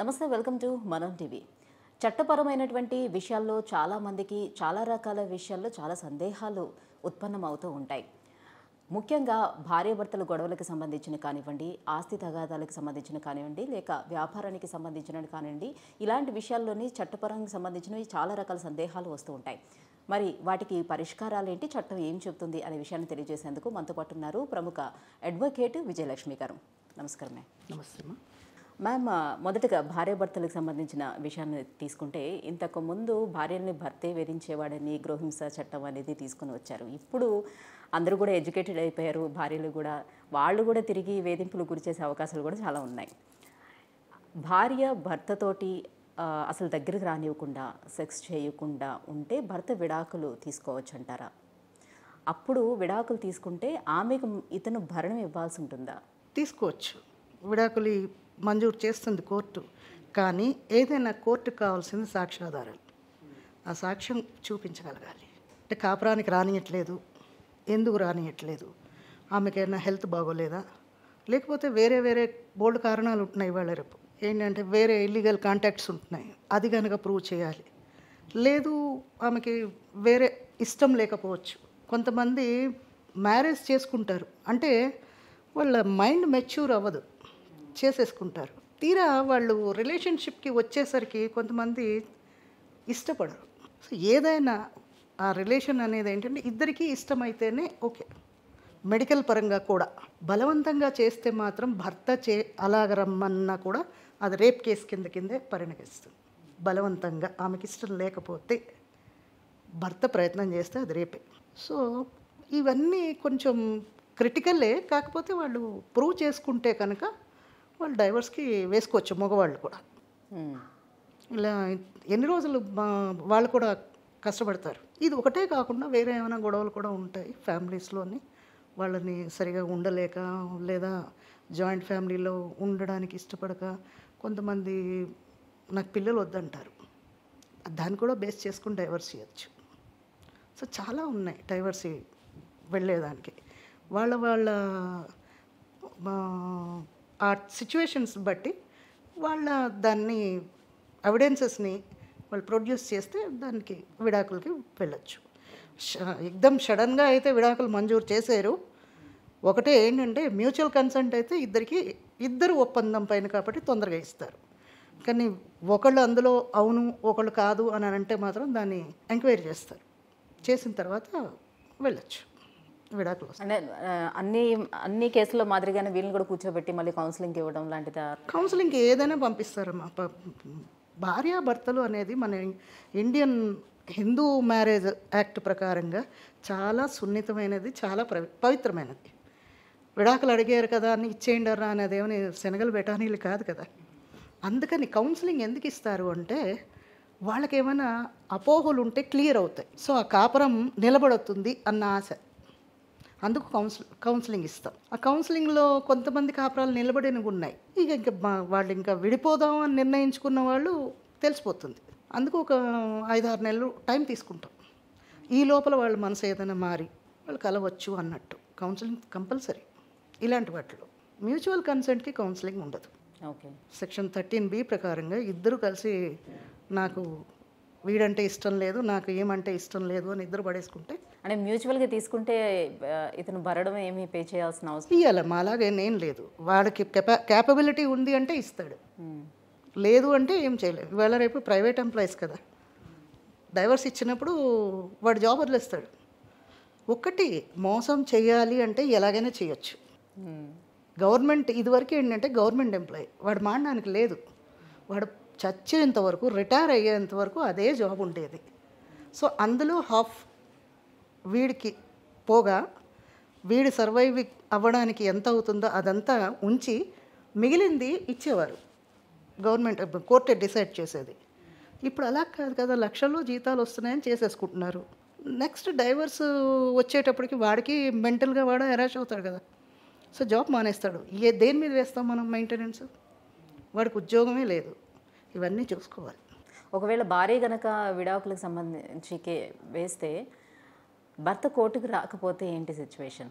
నమస్తే welcome to Manam TV చట్టపరమైనటువంటి విషయాల్లో చాలామందికి చాలా రకాల విషయాల్లో చాలా సందేహాలు ఉత్పన్నమవుతూ ఉంటాయి ముఖ్యంగా భార్యాభర్తల గొడవలకు సంబంధించిన కానివ్వండి ఆస్తి తగాదాలకు సంబంధించిన కానివ్వండి లేక వ్యాపారానికి సంబంధించిన కానివ్వండి ఇలాంటి విషయాల్లోని చట్టపరంగా సంబంధించినవి చాలా రకాల సందేహాలు వస్తూ ఉంటాయి మరి వాటికి పరిష్కారాలు ఏంటి చట్టం ఏం చెబుతుంది అనే విషయాన్ని తెలియజేసేందుకు మనతో పాటు ఉన్నారు ప్రముఖ అడ్వకేట్ విజయలక్ష్మి గారు నమస్కారం నమస్తే మ్యామ్ uh, మొదటగా భర్తలకు సంబంధించిన విషయాన్ని తీసుకుంటే ఇంతకు ముందు భార్యల్ని భర్తే వేధించేవాడని గృహింస చట్టం అనేది తీసుకుని వచ్చారు ఇప్పుడు అందరూ కూడా ఎడ్యుకేటెడ్ అయిపోయారు భార్యలు కూడా వాళ్ళు కూడా తిరిగి వేధింపులు గురిచేసే అవకాశాలు కూడా చాలా ఉన్నాయి భార్య భర్తతోటి అసలు దగ్గరకు రానివ్వకుండా సెక్స్ చేయకుండా ఉంటే భర్త విడాకులు తీసుకోవచ్చు అంటారా అప్పుడు విడాకులు తీసుకుంటే ఆమెకు ఇతను భరణం ఇవ్వాల్సి ఉంటుందా తీసుకోవచ్చు విడాకులు మంజూరు చేస్తుంది కోర్టు కానీ ఏదైనా కోర్టు కావాల్సింది సాక్ష్యాధారాలు ఆ సాక్ష్యం చూపించగలగాలి అంటే కాపురానికి రానియట్లేదు ఎందుకు రానియట్లేదు ఆమెకైనా హెల్త్ బాగోలేదా లేకపోతే వేరే వేరే బోల్డ్ కారణాలు ఉంటున్నాయి వాళ్ళ రేపు ఏంటంటే వేరే ఇల్లీగల్ కాంటాక్ట్స్ ఉంటున్నాయి అది కనుక ప్రూవ్ చేయాలి లేదు ఆమెకి వేరే ఇష్టం లేకపోవచ్చు కొంతమంది మ్యారేజ్ చేసుకుంటారు అంటే వాళ్ళ మైండ్ మెచ్యూర్ అవ్వదు చేసేసుకుంటారు తీరా వాళ్ళు రిలేషన్షిప్కి వచ్చేసరికి కొంతమంది ఇష్టపడరు సో ఏదైనా ఆ రిలేషన్ అనేది ఏంటంటే ఇద్దరికీ ఇష్టమైతేనే ఓకే మెడికల్ పరంగా కూడా బలవంతంగా చేస్తే మాత్రం భర్త చే అలాగ రమ్మన్నా కూడా అది రేప్ కేసు కింద కిందే పరిణమిస్తుంది బలవంతంగా ఆమెకి ఇష్టం లేకపోతే భర్త ప్రయత్నం చేస్తే అది రేపే సో ఇవన్నీ కొంచెం క్రిటికలే కాకపోతే వాళ్ళు ప్రూవ్ చేసుకుంటే కనుక వాళ్ళు డైవర్స్కి వేసుకోవచ్చు మగవాళ్ళు కూడా ఇలా ఎన్ని రోజులు వాళ్ళు కూడా కష్టపడతారు ఇది ఒకటే కాకుండా వేరే ఏమైనా గొడవలు కూడా ఉంటాయి ఫ్యామిలీస్లోని వాళ్ళని సరిగా ఉండలేక లేదా జాయింట్ ఫ్యామిలీలో ఉండడానికి ఇష్టపడక కొంతమంది నాకు పిల్లలు వద్దంటారు దాన్ని కూడా బేస్ చేసుకుని డైవర్స్ చేయొచ్చు సో చాలా ఉన్నాయి డైవర్సీ వెళ్ళేదానికి వాళ్ళ వాళ్ళ ఆ సిచ్యువేషన్స్ బట్టి వాళ్ళ దాన్ని ఎవిడెన్సెస్ని వాళ్ళు ప్రొడ్యూస్ చేస్తే దానికి విడాకులకి వెళ్ళచ్చు ఎగ్దమ్ సడన్గా అయితే విడాకులు మంజూరు చేశారు ఒకటే ఏంటంటే మ్యూచువల్ కన్సెంట్ అయితే ఇద్దరికి ఇద్దరు ఒప్పందం పైన కాబట్టి తొందరగా ఇస్తారు కానీ ఒకళ్ళు అందులో అవును ఒకళ్ళు కాదు అని అంటే మాత్రం దాన్ని ఎంక్వైరీ చేస్తారు చేసిన తర్వాత వెళ్ళచ్చు విడాకులు అంటే అన్ని అన్ని కేసుల్లో మాదిరిగానే వీళ్ళని కూడా కూర్చోబెట్టి మళ్ళీ కౌన్సిలింగ్ ఇవ్వడం లాంటిది కౌన్సిలింగ్ ఏదైనా పంపిస్తారమ్మా భార్య భర్తలు అనేది మన ఇండియన్ హిందూ మ్యారేజ్ యాక్ట్ ప్రకారంగా చాలా సున్నితమైనది చాలా పవిత్రమైనది విడాకులు అడిగారు కదా అని ఇచ్చేయండి రా అనేది అనేదేమని శనగలు బెటానీలు కాదు కదా అందుకని కౌన్సిలింగ్ ఎందుకు ఇస్తారు అంటే వాళ్ళకేమైనా అపోహలు ఉంటే క్లియర్ అవుతాయి సో ఆ కాపురం నిలబడుతుంది అన్న ఆశ అందుకు కౌన్సిల్ కౌన్సిలింగ్ ఇస్తాం ఆ కౌన్సిలింగ్లో కొంతమంది కాపురాలు నిలబడిన ఉన్నాయి ఇక ఇంకా వాళ్ళు ఇంకా విడిపోదాం అని నిర్ణయించుకున్న వాళ్ళు తెలిసిపోతుంది అందుకు ఒక ఐదు ఆరు నెలలు టైం తీసుకుంటాం ఈ లోపల వాళ్ళ మనసు ఏదైనా మారి వాళ్ళు కలవచ్చు అన్నట్టు కౌన్సిలింగ్ కంపల్సరీ ఇలాంటి వాటిలో మ్యూచువల్ కన్సెంట్కి కౌన్సిలింగ్ ఉండదు ఓకే సెక్షన్ థర్టీన్ బి ప్రకారంగా ఇద్దరు కలిసి నాకు వీడంటే ఇష్టం లేదు నాకు ఏమంటే ఇష్టం లేదు అని ఇద్దరు పడేసుకుంటే అంటే మ్యూచువల్గా తీసుకుంటే ఇతను భరడం ఏమి పే చేయాల్సిన అవసరం ఇవ్వాలమ్మా నేం లేదు వాడికి క్యాపబిలిటీ ఉంది అంటే ఇస్తాడు లేదు అంటే ఏం చేయలేదు ఇవాళ రేపు ప్రైవేట్ ఎంప్లాయీస్ కదా డైవర్స్ ఇచ్చినప్పుడు వాడు జాబ్ వదిలేస్తాడు ఒకటి మోసం చేయాలి అంటే ఎలాగైనా చేయొచ్చు గవర్నమెంట్ ఇదివరకు ఏంటంటే గవర్నమెంట్ ఎంప్లాయీ వాడు మాడడానికి లేదు వాడు చచ్చేంత వరకు రిటైర్ అయ్యేంత వరకు అదే జాబ్ ఉండేది సో అందులో హాఫ్ వీడికి పోగా వీడి సర్వైవ్ అవ్వడానికి ఎంత అవుతుందో అదంతా ఉంచి మిగిలింది ఇచ్చేవారు గవర్నమెంట్ కోర్టే డిసైడ్ చేసేది ఇప్పుడు అలా కాదు కదా లక్షల్లో జీతాలు వస్తున్నాయని చేసేసుకుంటున్నారు నెక్స్ట్ డైవర్స్ వచ్చేటప్పటికి వాడికి మెంటల్గా వాడు హెరాష్ అవుతాడు కదా సో జాబ్ మానేస్తాడు ఏ దేని మీద వేస్తాం మనం మెయింటెనెన్స్ వాడికి ఉద్యోగమే లేదు ఇవన్నీ చూసుకోవాలి ఒకవేళ భారీ గనక విడాకులకు సంబంధించి వేస్తే భర్త కోర్టుకు రాకపోతే ఏంటి situation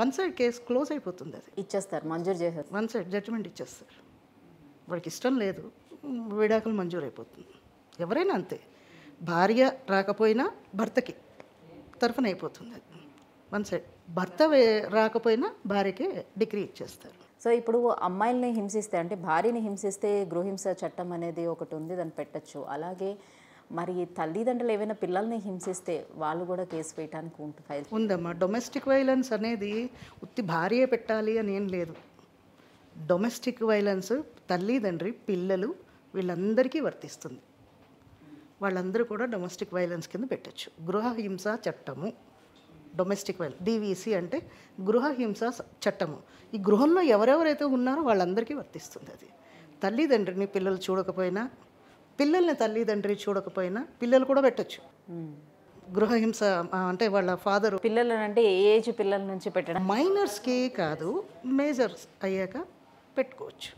one side case close అయిపోతుంది అది ఇచ్చేస్తారు మంజూరు చేస్తారు వన్ సైడ్ జడ్జిమెంట్ ఇచ్చేస్తారు వాడికి ఇష్టం లేదు విడాకులు మంజూరు అయిపోతుంది ఎవరైనా అంతే భార్య రాకపోయినా భర్తకి తరఫున అయిపోతుంది అది వన్ సైడ్ భర్త రాకపోయినా భార్యకి డిగ్రీ ఇచ్చేస్తారు సో ఇప్పుడు అమ్మాయిల్ని హింసిస్తే అంటే భార్యని హింసిస్తే గృహింస చట్టం అనేది ఒకటి ఉంది దాన్ని పెట్టచ్చు అలాగే మరి తల్లిదండ్రులు ఏవైనా పిల్లల్ని హింసిస్తే వాళ్ళు కూడా కేసు వేయడానికి ఉంటుంది ఉందమ్మా డొమెస్టిక్ వైలెన్స్ అనేది ఉత్తి భార్య పెట్టాలి అని ఏం లేదు డొమెస్టిక్ వైలెన్స్ తల్లిదండ్రి పిల్లలు వీళ్ళందరికీ వర్తిస్తుంది వాళ్ళందరూ కూడా డొమెస్టిక్ వైలెన్స్ కింద పెట్టచ్చు గృహ హింస చట్టము డొమెస్టిక్ వైలెన్స్ డివిసి అంటే గృహ హింస చట్టము ఈ గృహంలో ఎవరెవరైతే ఉన్నారో వాళ్ళందరికీ వర్తిస్తుంది అది తల్లిదండ్రిని పిల్లలు చూడకపోయినా పిల్లల్ని తల్లిదండ్రి చూడకపోయినా పిల్లలు కూడా పెట్టచ్చు గృహహింస అంటే వాళ్ళ ఫాదర్ పిల్లలు అంటే ఏజ్ పిల్లల నుంచి పెట్టడం మైనర్స్కి కాదు మేజర్స్ అయ్యాక పెట్టుకోవచ్చు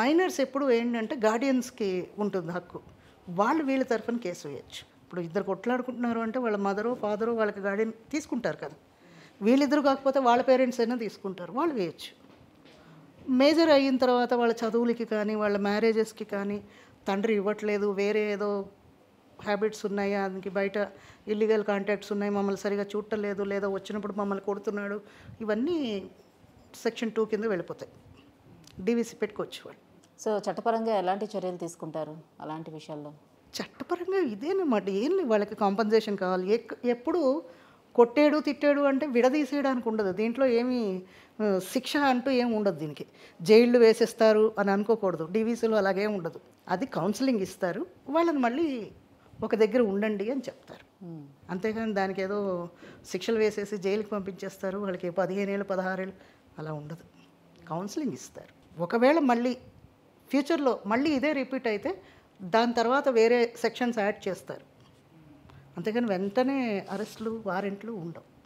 మైనర్స్ ఎప్పుడు ఏంటంటే గార్డియన్స్కి ఉంటుంది హక్కు వాళ్ళు వీళ్ళ తరఫున కేసు వేయచ్చు ఇప్పుడు ఇద్దరు కొట్లాడుకుంటున్నారు అంటే వాళ్ళ మదరు ఫాదరు వాళ్ళకి గార్డియన్ తీసుకుంటారు కదా వీళ్ళిద్దరు కాకపోతే వాళ్ళ పేరెంట్స్ అయినా తీసుకుంటారు వాళ్ళు వేయచ్చు మేజర్ అయిన తర్వాత వాళ్ళ చదువులకి కానీ వాళ్ళ మ్యారేజెస్కి కానీ తండ్రి ఇవ్వట్లేదు వేరే ఏదో హ్యాబిట్స్ ఉన్నాయి అందుకే బయట ఇల్లీగల్ కాంటాక్ట్స్ ఉన్నాయి మమ్మల్ని సరిగా చూడటలేదు లేదా వచ్చినప్పుడు మమ్మల్ని కొడుతున్నాడు ఇవన్నీ సెక్షన్ టూ కింద వెళ్ళిపోతాయి డీవీసీ పెట్టుకోవచ్చు వాళ్ళు సో చట్టపరంగా ఎలాంటి చర్యలు తీసుకుంటారు అలాంటి విషయాల్లో చట్టపరంగా ఇదేనమాట ఏం వాళ్ళకి కాంపన్సేషన్ కావాలి ఎక్ ఎప్పుడు కొట్టేడు తిట్టాడు అంటే విడదీసేయడానికి ఉండదు దీంట్లో ఏమీ శిక్ష అంటూ ఏమి ఉండదు దీనికి జైళ్ళు వేసేస్తారు అని అనుకోకూడదు డివిసీలో అలాగే ఉండదు అది కౌన్సిలింగ్ ఇస్తారు వాళ్ళని మళ్ళీ ఒక దగ్గర ఉండండి అని చెప్తారు అంతేకాని దానికి ఏదో శిక్షలు వేసేసి జైలుకి పంపించేస్తారు వాళ్ళకి పదిహేను ఏళ్ళు ఏళ్ళు అలా ఉండదు కౌన్సిలింగ్ ఇస్తారు ఒకవేళ మళ్ళీ ఫ్యూచర్లో మళ్ళీ ఇదే రిపీట్ అయితే దాని తర్వాత వేరే సెక్షన్స్ యాడ్ చేస్తారు అంతేకాని వెంటనే అరెస్టులు వారెంట్లు ఉండవు